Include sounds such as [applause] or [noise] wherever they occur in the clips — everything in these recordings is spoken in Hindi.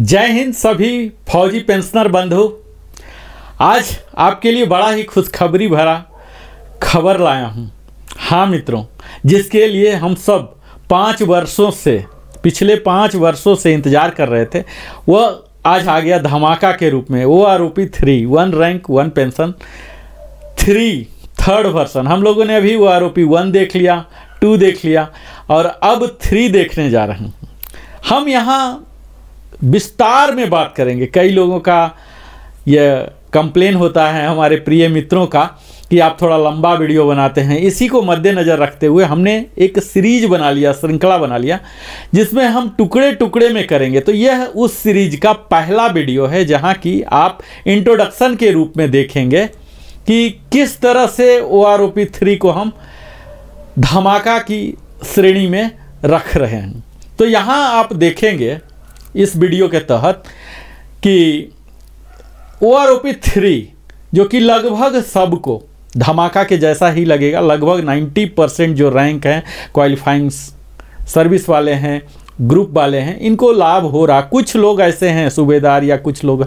जय हिंद सभी फौजी पेंशनर बंधु आज आपके लिए बड़ा ही खुशखबरी भरा खबर लाया हूँ हाँ मित्रों जिसके लिए हम सब पाँच वर्षों से पिछले पाँच वर्षों से इंतज़ार कर रहे थे वह आज आ गया धमाका के रूप में वो R P three one rank one pension three third version हम लोगों ने अभी वो आर पी वन देख लिया टू देख लिया और अब थ्री देखने जा रहे हैं हम यहाँ विस्तार में बात करेंगे कई लोगों का यह कंप्लेन होता है हमारे प्रिय मित्रों का कि आप थोड़ा लंबा वीडियो बनाते हैं इसी को मद्देनज़र रखते हुए हमने एक सीरीज बना लिया श्रृंखला बना लिया जिसमें हम टुकड़े टुकड़े में करेंगे तो यह उस सीरीज का पहला वीडियो है जहां की आप इंट्रोडक्शन के रूप में देखेंगे कि किस तरह से O R O P three को हम धमाका की श्रेणी में रख रहे हैं तो यहाँ आप देखेंगे इस वीडियो के तहत कि O R O P three जो कि लगभग सबको धमाका के जैसा ही लगेगा लगभग 90 परसेंट जो रैंक हैं क्वालिफाइंग सर्विस वाले हैं ग्रुप वाले हैं इनको लाभ हो रहा कुछ लोग ऐसे हैं सूबेदार या कुछ लोग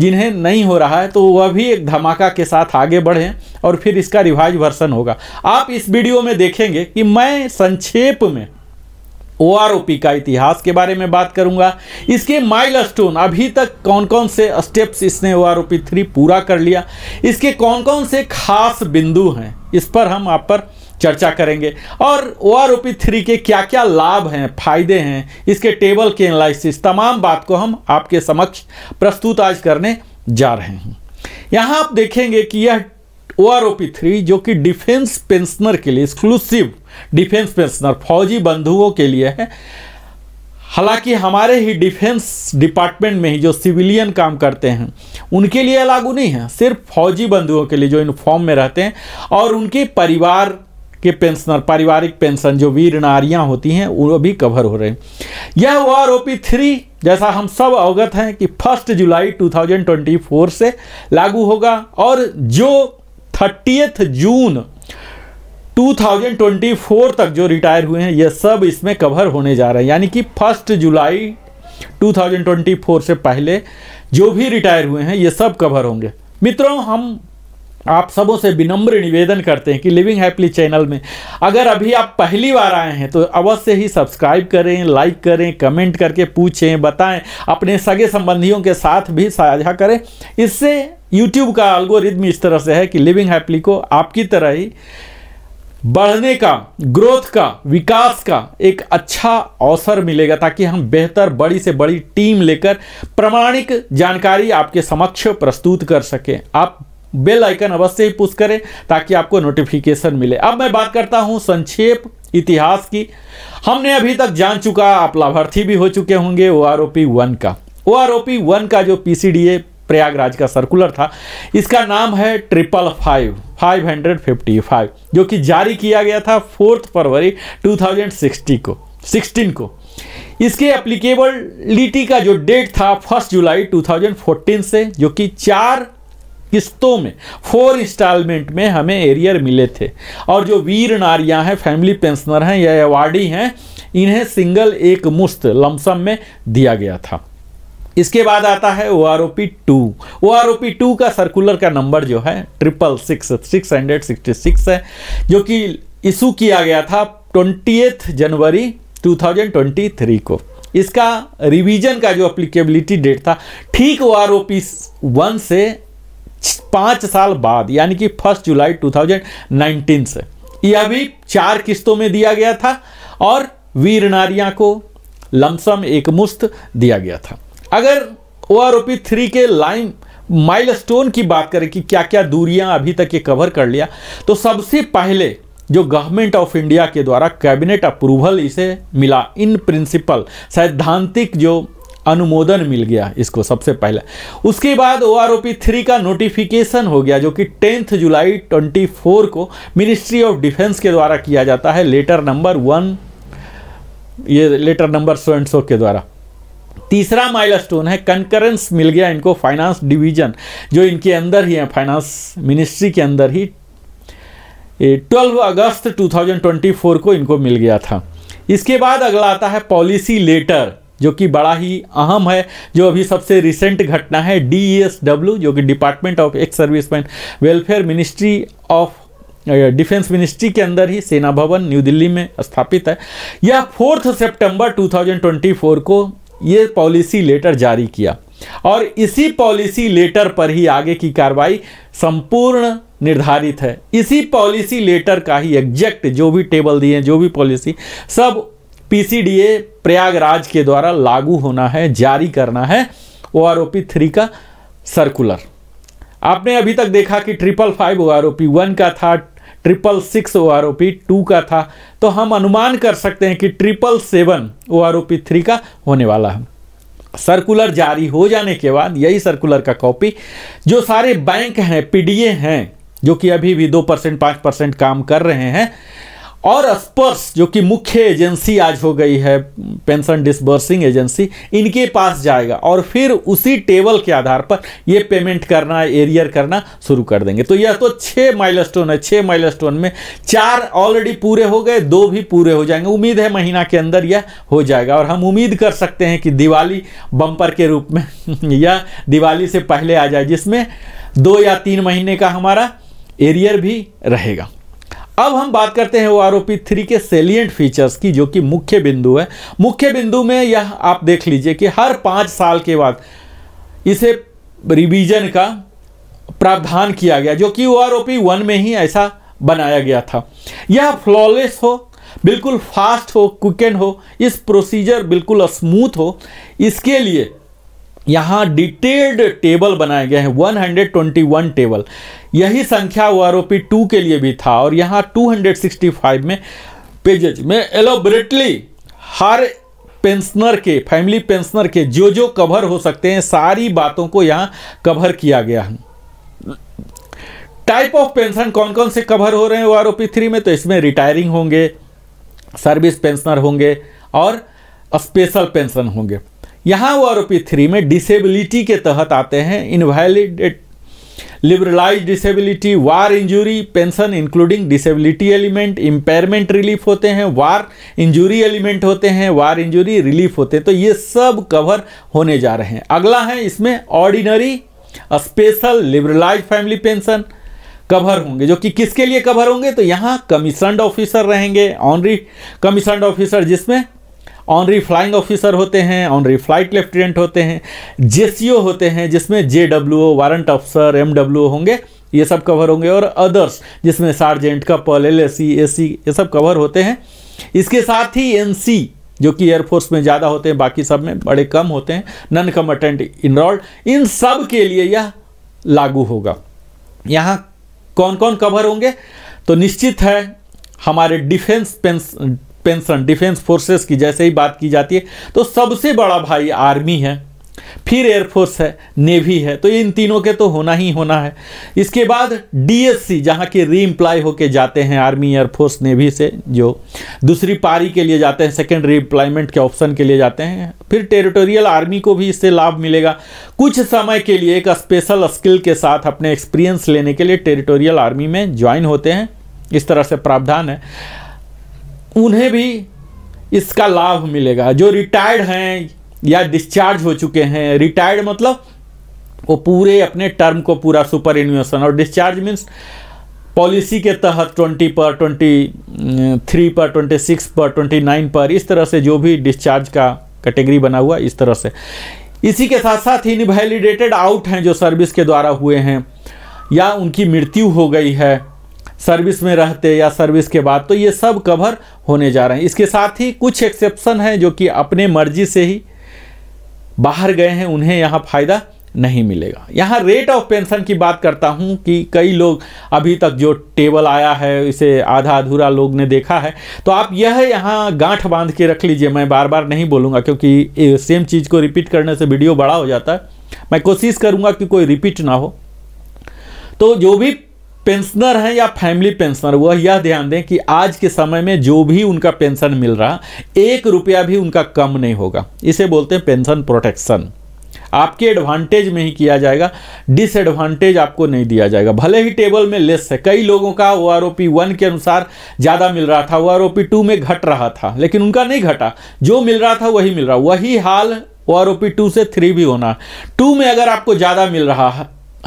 जिन्हें नहीं हो रहा है तो वह भी एक धमाका के साथ आगे बढ़ें और फिर इसका रिवाइज वर्सन होगा आप इस वीडियो में देखेंगे कि मैं संक्षेप में ओआरओपी का इतिहास के बारे में बात करूंगा इसके माइलस्टोन अभी तक कौन कौन से स्टेप्स इसने ओआरओपी थ्री पूरा कर लिया इसके कौन कौन से खास बिंदु हैं इस पर हम आप पर चर्चा करेंगे और ओ आर थ्री के क्या क्या लाभ हैं फायदे हैं इसके टेबल के एनालिसिस तमाम बात को हम आपके समक्ष प्रस्तुत आज करने जा रहे हैं यहाँ आप देखेंगे कि यह O R O P three जो कि डिफेंस पेंशनर के लिए एक्सक्लूसिव डिफेंस पेंशनर फौजी बंधुओं के लिए है हालांकि हमारे ही डिफेंस डिपार्टमेंट में ही जो सिविलियन काम करते हैं उनके लिए लागू नहीं है सिर्फ फौजी बंधुओं के लिए जो यूनिफॉर्म में रहते हैं और उनके परिवार के पेंशनर पारिवारिक पेंशन जो वीर नारियां होती हैं वो भी कवर हो रहे हैं यह हुआ आरोपी थ्री जैसा हम सब अवगत हैं कि फर्स्ट जुलाई 2024 से लागू होगा और जो थर्टीथ जून 2024 तक जो रिटायर हुए हैं यह सब इसमें कवर होने जा रहे हैं यानी कि फर्स्ट जुलाई 2024 से पहले जो भी रिटायर हुए हैं ये सब कवर होंगे मित्रों हम आप सबों से विनम्र निवेदन करते हैं कि लिविंग हैप्पली चैनल में अगर अभी आप पहली बार आए हैं तो अवश्य ही सब्सक्राइब करें लाइक करें कमेंट करके पूछें बताएं अपने सगे संबंधियों के साथ भी साझा करें इससे यूट्यूब का अलगोरिद्म इस तरह से है कि लिविंग हैप्पली को आपकी तरह ही बढ़ने का ग्रोथ का विकास का एक अच्छा अवसर मिलेगा ताकि हम बेहतर बड़ी से बड़ी टीम लेकर प्रमाणिक जानकारी आपके समक्ष प्रस्तुत कर सकें आप बेल आइकन अवश्य ही पुश करें ताकि आपको नोटिफिकेशन मिले अब मैं बात करता हूं संक्षेप इतिहास की हमने अभी तक जान चुका आप लाभार्थी भी हो चुके होंगे O R O P one का O R O P one का जो P C D A Prayagraj का सर्कुलर था इसका नाम है triple five five hundred fifty five जो कि जारी किया गया था फोर्थ फरवरी टू थाउजेंड सिक्सटी को सिक्सटीन को इसके एप्लीकेबलिटी का जो डेट था फर्स्ट जुलाई टू थाउजेंड फोर्टीन से जो कि चार किस्तों में फोर इंस्टॉलमेंट में हमें एरियर मिले थे और जो वीर नारियां हैं फैमिली पेंशनर हैं या अवार्डी हैं इन्हें सिंगल एक मुश्त लमसम में दिया गया था इसके बाद आता है O R O P two O R O P two का सर्कुलर का नंबर जो है triple six six hundred sixty six है जो कि इशू किया गया था ट्वेंटी जनवरी टू थाउजेंड ट्वेंटी थ्री को इसका रिवीजन का जो अप्लीकेबिलिटी डेट था ठीक O R O P one से पाँच साल बाद यानी कि फर्स्ट जुलाई टू थाउजेंड नाइनटीन से यह भी चार किस्तों में दिया गया था और वीर नारिया को लमसम एक मुश्त दिया गया था अगर O R O P three के लाइन माइलस्टोन की बात करें कि क्या क्या दूरियां अभी तक ये कवर कर लिया तो सबसे पहले जो गवर्नमेंट ऑफ इंडिया के द्वारा कैबिनेट अप्रूवल इसे मिला इन प्रिंसिपल सैद्धांतिक जो अनुमोदन मिल गया इसको सबसे पहले उसके बाद O R O P three का नोटिफिकेशन हो गया जो कि टेंथ जुलाई ट्वेंटी फोर को मिनिस्ट्री ऑफ डिफेंस के द्वारा किया जाता है लेटर नंबर वन ये letter number so and so के द्वारा तीसरा माइलस्टोन है कंकरेंस मिल गया इनको फाइनेंस डिवीजन जो इनके अंदर ही है फाइनेंस मिनिस्ट्री के अंदर ही 12 अगस्त 2024 को इनको मिल गया था इसके बाद अगला आता है पॉलिसी लेटर जो कि बड़ा ही अहम है जो अभी सबसे रिसेंट घटना है डी e जो कि department of ex man welfare ministry of defence ministry के अंदर ही सेना भवन न्यू दिल्ली में स्थापित है यह फोर्थ सितंबर 2024 को ये पॉलिसी लेटर जारी किया और इसी पॉलिसी लेटर पर ही आगे की कार्रवाई संपूर्ण निर्धारित है इसी पॉलिसी लेटर का ही एग्जैक्ट जो भी टेबल दिए जो भी पॉलिसी सब पीसीडीए प्रयागराज के द्वारा लागू होना है जारी करना है O R O P three का सर्कुलर आपने अभी तक देखा कि triple five O R O P one का था triple six O R O P two का था तो हम अनुमान कर सकते हैं कि triple seven O R O P three का होने वाला है सर्कुलर जारी हो जाने के बाद यही सर्कुलर का कॉपी जो सारे बैंक हैं पीडीए हैं जो कि अभी भी दो परसेंट पाँच परसेंट काम कर रहे हैं और स्पर्स जो कि मुख्य एजेंसी आज हो गई है पेंशन डिसबर्सिंग एजेंसी इनके पास जाएगा और फिर उसी टेबल के आधार पर ये पेमेंट करना एरियर करना शुरू कर देंगे तो यह तो छः माइलस्टोन है छः माइलस्टोन में चार ऑलरेडी पूरे हो गए दो भी पूरे हो जाएंगे उम्मीद है महीना के अंदर यह हो जाएगा और हम उम्मीद कर सकते हैं कि दिवाली बम्पर के रूप में [laughs] यह दिवाली से पहले आ जाए जिसमें दो या तीन महीने का हमारा एरियर भी रहेगा अब हम बात करते हैं ओ आर थ्री के सेलियंट फीचर्स की जो कि मुख्य बिंदु है मुख्य बिंदु में यह आप देख लीजिए कि हर पाँच साल के बाद इसे रिवीजन का प्रावधान किया गया जो कि ओ आर वन में ही ऐसा बनाया गया था यह फ्लॉलेस हो बिल्कुल फास्ट हो क्विकन हो इस प्रोसीजर बिल्कुल स्मूथ हो इसके लिए यहाँ डिटेल्ड टेबल बनाए गए हैं 121 टेबल यही संख्या O R O P two के लिए भी था और यहाँ 265 में पेजेज में एलोबरेटली हर पेंशनर के फैमिली पेंशनर के जो जो कवर हो सकते हैं सारी बातों को यहाँ कवर किया गया है टाइप ऑफ पेंशन कौन कौन से कवर हो रहे हैं O R O P three में तो इसमें रिटायरिंग होंगे सर्विस पेंशनर होंगे और स्पेशल पेंशन होंगे यहाँ वो आरोपी थ्री में डिसेबिलिटी के तहत आते हैं invalidate liberalise disability war injury pension including disability element impairment relief होते हैं वार इंजूरी एलिमेंट होते हैं वार इंजूरी रिलीफ होते हैं तो ये सब कवर होने जा रहे हैं अगला है इसमें ordinary special liberalise family pension cover होंगे जो कि किसके लिए कवर होंगे तो यहाँ कमीशनड ऑफिसर रहेंगे ऑनरी कमीशनड ऑफिसर जिसमें ऑनरी फ्लाइंग ऑफिसर होते हैं ऑनरी फ्लाइट लेफ्टिनेंट होते हैं जे होते हैं जिसमें J W O warrant officer M W होंगे ये सब कवर होंगे और अदर्स जिसमें सार्जेंट कपल एल एस ये सब कवर होते हैं इसके साथ ही एन जो कि एयरफोर्स में ज़्यादा होते हैं बाकी सब में बड़े कम होते हैं नन कमटेंट इनरोल्ड इन सब के लिए यह लागू होगा यहाँ कौन कौन कवर होंगे तो निश्चित है हमारे डिफेंस पेंशन डिफेंस फोर्सेस की जैसे ही बात की जाती है तो सबसे बड़ा भाई आर्मी है फिर एयरफोर्स है नेवी है तो इन तीनों के तो होना ही होना है इसके बाद डीएससी जहां के री इंप्लाई होकर जाते हैं आर्मी एयरफोर्स नेवी से जो दूसरी पारी के लिए जाते हैं री इम्प्लॉयमेंट के ऑप्शन के लिए जाते हैं फिर टेरिटोरियल आर्मी को भी इससे लाभ मिलेगा कुछ समय के लिए एक स्पेशल स्किल के साथ अपने एक्सपीरियंस लेने के लिए टेरिटोरियल आर्मी में ज्वाइन होते हैं इस तरह से प्रावधान है उन्हें भी इसका लाभ मिलेगा जो रिटायर्ड हैं या डिस्चार्ज हो चुके हैं रिटायर्ड मतलब वो पूरे अपने टर्म को पूरा सुपर इन्वेशन और डिस्चार्ज मीन्स पॉलिसी के तहत 20 पर 23 अं, पर 26 पर 29 पर इस तरह से जो भी डिस्चार्ज का कैटेगरी बना हुआ इस तरह से इसी के साथ साथ इनवैलिडेटेड आउट हैं जो सर्विस के द्वारा हुए हैं या उनकी मृत्यु हो गई है सर्विस में रहते या सर्विस के बाद तो ये सब कवर होने जा रहे हैं इसके साथ ही कुछ एक्सेप्शन हैं जो कि अपने मर्जी से ही बाहर गए हैं उन्हें यहाँ फ़ायदा नहीं मिलेगा यहाँ रेट ऑफ पेंशन की बात करता हूँ कि कई लोग अभी तक जो टेबल आया है इसे आधा अधूरा लोग ने देखा है तो आप यह यहाँ गांठ बांध के रख लीजिए मैं बार बार नहीं बोलूँगा क्योंकि सेम चीज़ को रिपीट करने से वीडियो बड़ा हो जाता है मैं कोशिश करूँगा कि कोई रिपीट ना हो तो जो भी पेंशनर हैं या फैमिली पेंशनर वह यह ध्यान दें कि आज के समय में जो भी उनका पेंशन मिल रहा एक रुपया भी उनका कम नहीं होगा इसे बोलते हैं पेंशन प्रोटेक्शन आपके एडवांटेज में ही किया जाएगा डिसएडवांटेज आपको नहीं दिया जाएगा भले ही टेबल में लेस है कई लोगों का ओ आर वन के अनुसार ज़्यादा मिल रहा था ओ आर टू में घट रहा था लेकिन उनका नहीं घटा जो मिल रहा था वही मिल रहा वही हाल ओ आर टू से थ्री भी होना टू में अगर आपको ज़्यादा मिल रहा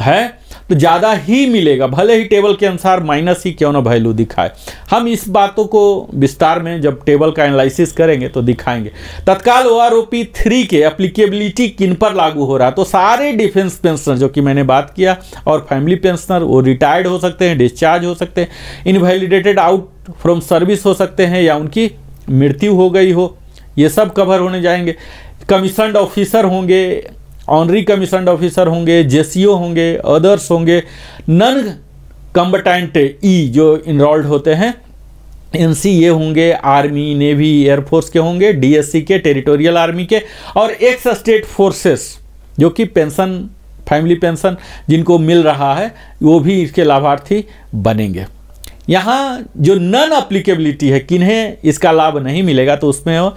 है तो ज़्यादा ही मिलेगा भले ही टेबल के अनुसार माइनस ही क्यों ना वैल्यू दिखाए हम इस बातों को विस्तार में जब टेबल का एनालिसिस करेंगे तो दिखाएंगे तत्काल O R O P three के अप्लीकेबिलिटी किन पर लागू हो रहा है तो सारे डिफेंस पेंशनर जो कि मैंने बात किया और फैमिली पेंशनर वो रिटायर्ड हो सकते हैं डिस्चार्ज हो सकते हैं इनवैलिडेटेड आउट फ्रॉम सर्विस हो सकते हैं या उनकी मृत्यु हो गई हो ये सब कवर होने जाएंगे कमीशनड ऑफिसर होंगे ऑनरी कमीशन ऑफिसर होंगे जेसीओ होंगे अदर्स होंगे नन कम्बटेंट ई e जो इनरोल्ड होते हैं एन सी ये होंगे आर्मी नेवी एयरफोर्स के होंगे डीएससी के टेरिटोरियल आर्मी के और एक्स स्टेट फोर्सेस जो कि पेंशन फैमिली पेंशन जिनको मिल रहा है वो भी इसके लाभार्थी बनेंगे यहाँ जो नन अप्लीकेबिलिटी है किन्हें इसका लाभ नहीं मिलेगा तो उसमें हो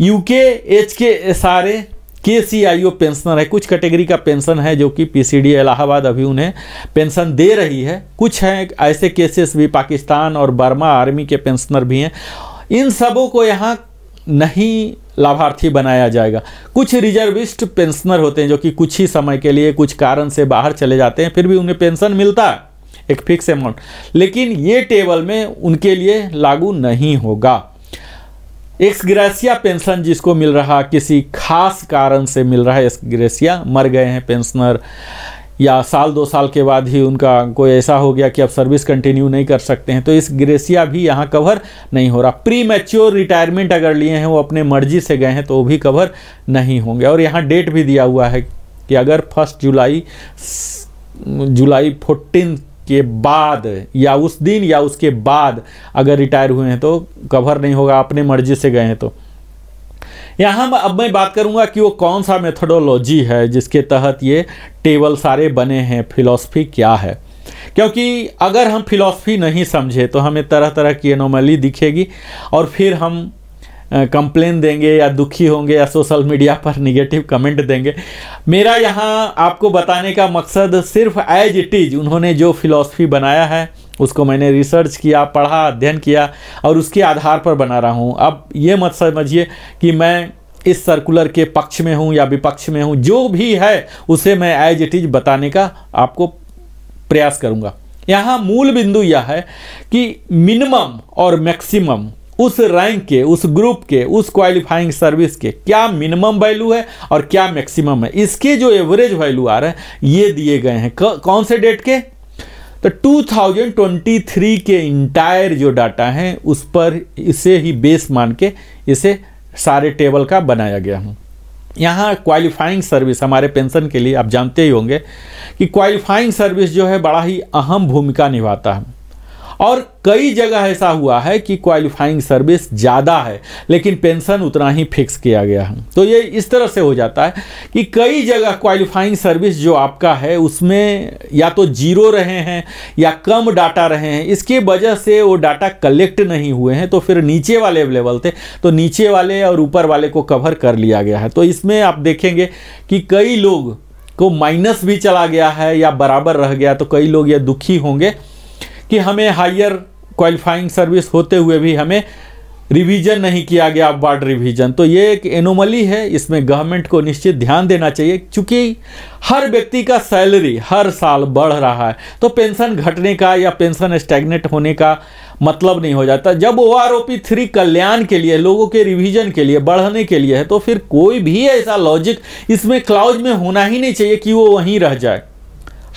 UK H K S R A K C I O pensioner है कुछ कैटेगरी का पेंशन है जो कि पी सी डी इलाहाबाद अभी उन्हें पेंशन दे रही है कुछ हैं ऐसे केसेस भी पाकिस्तान और बर्मा आर्मी के पेंशनर भी हैं इन सबों को यहाँ नहीं लाभार्थी बनाया जाएगा कुछ रिजर्विस्ट पेंशनर होते हैं जो कि कुछ ही समय के लिए कुछ कारण से बाहर चले जाते हैं फिर भी उन्हें पेंशन मिलता है एक फिक्स अमाउंट लेकिन ये टेबल में उनके लिए लागू नहीं होगा एक्सग्रेसिया पेंशन जिसको मिल रहा किसी खास कारण से मिल रहा है एक्सग्रेसिया मर गए हैं पेंशनर या साल दो साल के बाद ही उनका कोई ऐसा हो गया कि अब सर्विस कंटिन्यू नहीं कर सकते हैं तो इस ग्रेसिया भी यहाँ कवर नहीं हो रहा प्री मैच्योर रिटायरमेंट अगर लिए हैं वो अपने मर्जी से गए हैं तो वो भी कवर नहीं होंगे और यहाँ डेट भी दिया हुआ है कि अगर फर्स्ट जुलाई जुलाई फोर्टीन के बाद या उस दिन या उसके बाद अगर रिटायर हुए हैं तो कवर नहीं होगा अपने मर्जी से गए हैं तो यहाँ अब मैं बात करूँगा कि वो कौन सा मेथडोलॉजी है जिसके तहत ये टेबल सारे बने हैं फिलॉसफी क्या है क्योंकि अगर हम फिलॉसफी नहीं समझे तो हमें तरह तरह की एनोमली दिखेगी और फिर हम कंप्लेन देंगे या दुखी होंगे या सोशल मीडिया पर निगेटिव कमेंट देंगे मेरा यहाँ आपको बताने का मकसद सिर्फ एज इट इज़ उन्होंने जो फिलॉसफी बनाया है उसको मैंने रिसर्च किया पढ़ा अध्ययन किया और उसके आधार पर बना रहा हूँ अब ये मत समझिए कि मैं इस सर्कुलर के पक्ष में हूँ या विपक्ष में हूँ जो भी है उसे मैं एज इट इज़ बताने का आपको प्रयास करूँगा यहाँ मूल बिंदु यह है कि मिनिमम और मैक्सिमम उस रैंक के उस ग्रुप के उस क्वालिफाइंग सर्विस के क्या मिनिमम वैल्यू है और क्या मैक्सिमम है इसके जो एवरेज वैल्यू आ रहे हैं ये दिए गए हैं कौन से डेट के तो 2023 के इंटायर जो डाटा हैं उस पर इसे ही बेस मान के इसे सारे टेबल का बनाया गया है यहाँ क्वालिफाइंग सर्विस हमारे पेंशन के लिए आप जानते ही होंगे कि क्वालिफाइंग सर्विस जो है बड़ा ही अहम भूमिका निभाता है और कई जगह ऐसा हुआ है कि क्वालिफाइंग सर्विस ज़्यादा है लेकिन पेंशन उतना ही फिक्स किया गया है तो ये इस तरह से हो जाता है कि कई जगह क्वालिफाइंग सर्विस जो आपका है उसमें या तो जीरो रहे हैं या कम डाटा रहे हैं इसकी वजह से वो डाटा कलेक्ट नहीं हुए हैं तो फिर नीचे वाले अवेलेबल थे तो नीचे वाले और ऊपर वाले को कवर कर लिया गया है तो इसमें आप देखेंगे कि कई लोग को माइनस भी चला गया है या बराबर रह गया तो कई लोग यह दुखी होंगे कि हमें हायर क्वालिफाइंग सर्विस होते हुए भी हमें रिवीजन नहीं किया गया वार्ड रिवीजन तो ये एक एनोमली है इसमें गवर्नमेंट को निश्चित ध्यान देना चाहिए क्योंकि हर व्यक्ति का सैलरी हर साल बढ़ रहा है तो पेंशन घटने का या पेंशन स्टैगनेट होने का मतलब नहीं हो जाता जब O R O P three कल्याण के लिए लोगों के रिवीजन के लिए बढ़ने के लिए है तो फिर कोई भी ऐसा लॉजिक इसमें क्लाउज में होना ही नहीं चाहिए कि वो वहीं रह जाए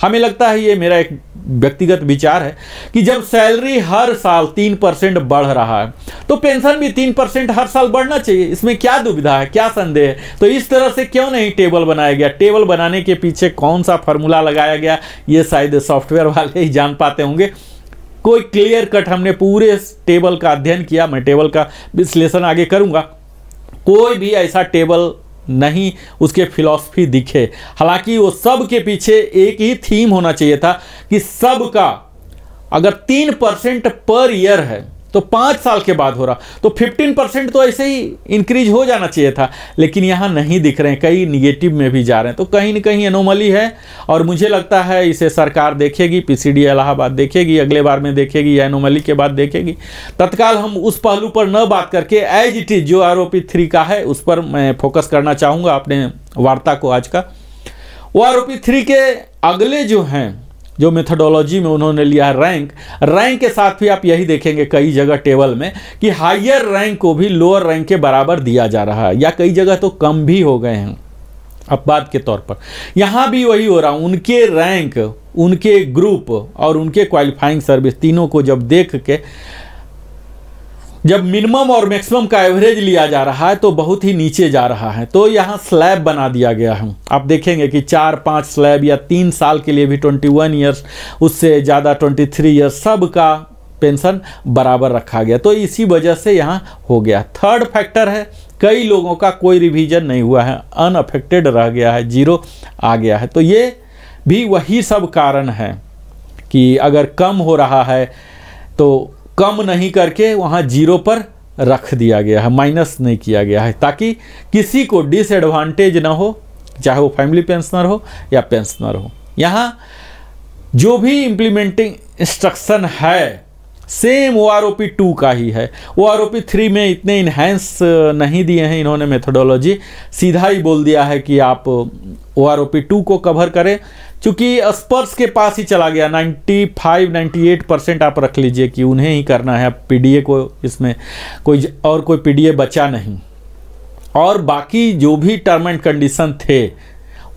हमें लगता है ये मेरा एक व्यक्तिगत विचार है कि जब सैलरी हर साल तीन परसेंट बढ़ रहा है तो पेंशन भी तीन परसेंट हर साल बढ़ना चाहिए इसमें क्या दुविधा है क्या संदेह है तो इस तरह से क्यों नहीं टेबल बनाया गया टेबल बनाने के पीछे कौन सा फॉर्मूला लगाया गया ये शायद सॉफ्टवेयर वाले ही जान पाते होंगे कोई क्लियर कट हमने पूरे टेबल का अध्ययन किया मैं टेबल का विश्लेषण आगे करूंगा कोई भी ऐसा टेबल नहीं उसके फिलॉसफी दिखे हालांकि वो सब के पीछे एक ही थीम होना चाहिए था कि सब का अगर तीन परसेंट पर ईयर है तो पांच साल के बाद हो रहा तो 15 परसेंट तो ऐसे ही इंक्रीज हो जाना चाहिए था लेकिन यहां नहीं दिख रहे हैं कई निगेटिव में भी जा रहे हैं तो कहीं ना कहीं अनोमली है और मुझे लगता है इसे सरकार देखेगी पीसीडी इलाहाबाद देखेगी अगले बार में देखेगी या एनोमली के बाद देखेगी तत्काल हम उस पहलू पर न बात करके एज इट इज जो आरोपी थ्री का है उस पर मैं फोकस करना चाहूंगा अपने वार्ता को आज का वो आरोपी थ्री के अगले जो हैं जो मेथडोलॉजी में उन्होंने लिया है रैंक रैंक के साथ भी आप यही देखेंगे कई जगह टेबल में कि हायर रैंक को भी लोअर रैंक के बराबर दिया जा रहा है या कई जगह तो कम भी हो गए हैं अपवाद के तौर पर यहाँ भी वही हो रहा उनके रैंक उनके ग्रुप और उनके क्वालिफाइंग सर्विस तीनों को जब देख के जब मिनिमम और मैक्सिमम का एवरेज लिया जा रहा है तो बहुत ही नीचे जा रहा है तो यहाँ स्लैब बना दिया गया है आप देखेंगे कि चार पाँच स्लैब या तीन साल के लिए भी ट्वेंटी वन ईयर्स उससे ज़्यादा ट्वेंटी थ्री ईयर्स सब का पेंशन बराबर रखा गया तो इसी वजह से यहाँ हो गया थर्ड फैक्टर है कई लोगों का कोई रिविजन नहीं हुआ है अनअफेक्टेड रह गया है जीरो आ गया है तो ये भी वही सब कारण है कि अगर कम हो रहा है तो कम नहीं करके वहाँ जीरो पर रख दिया गया है माइनस नहीं किया गया है ताकि किसी को डिसएडवांटेज ना हो चाहे वो फैमिली पेंशनर हो या पेंशनर हो यहाँ जो भी इम्प्लीमेंटिंग इंस्ट्रक्शन है same O R O P two का ही है O R O P three में इतने इन्हेंस नहीं दिए हैं इन्होंने मेथोडोलॉजी सीधा ही बोल दिया है कि आप O R O P two को कवर करें चूंकि स्पर्स के पास ही चला गया 95 98 परसेंट आप रख लीजिए कि उन्हें ही करना है पीडीए को इसमें कोई और कोई पीडीए बचा नहीं और बाकी जो भी टर्म एंड कंडीशन थे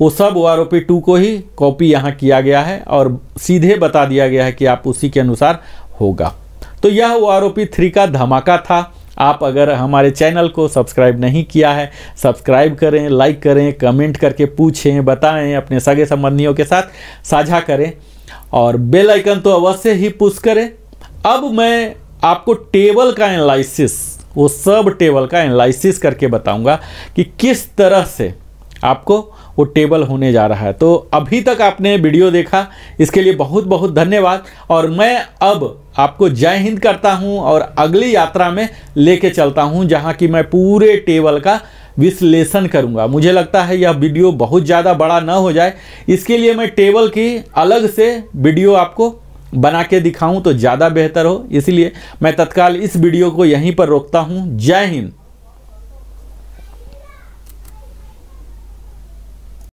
वो सब ओ आर टू को ही कॉपी यहाँ किया गया है और सीधे बता दिया गया है कि आप उसी के अनुसार होगा तो यह ओ आर थ्री का धमाका था आप अगर हमारे चैनल को सब्सक्राइब नहीं किया है सब्सक्राइब करें लाइक करें कमेंट करके पूछें बताएं अपने सगे संबंधियों के साथ साझा करें और बेल आइकन तो अवश्य ही पुश करें अब मैं आपको टेबल का एनालिसिस वो सब टेबल का एनालिसिस करके बताऊंगा कि किस तरह से आपको वो टेबल होने जा रहा है तो अभी तक आपने वीडियो देखा इसके लिए बहुत बहुत धन्यवाद और मैं अब आपको जय हिंद करता हूं और अगली यात्रा में लेके चलता हूं जहां कि मैं पूरे टेबल का विश्लेषण करूंगा मुझे लगता है यह वीडियो बहुत ज़्यादा बड़ा ना हो जाए इसके लिए मैं टेबल की अलग से वीडियो आपको बना के दिखाऊं तो ज़्यादा बेहतर हो इसलिए मैं तत्काल इस वीडियो को यहीं पर रोकता हूं जय हिंद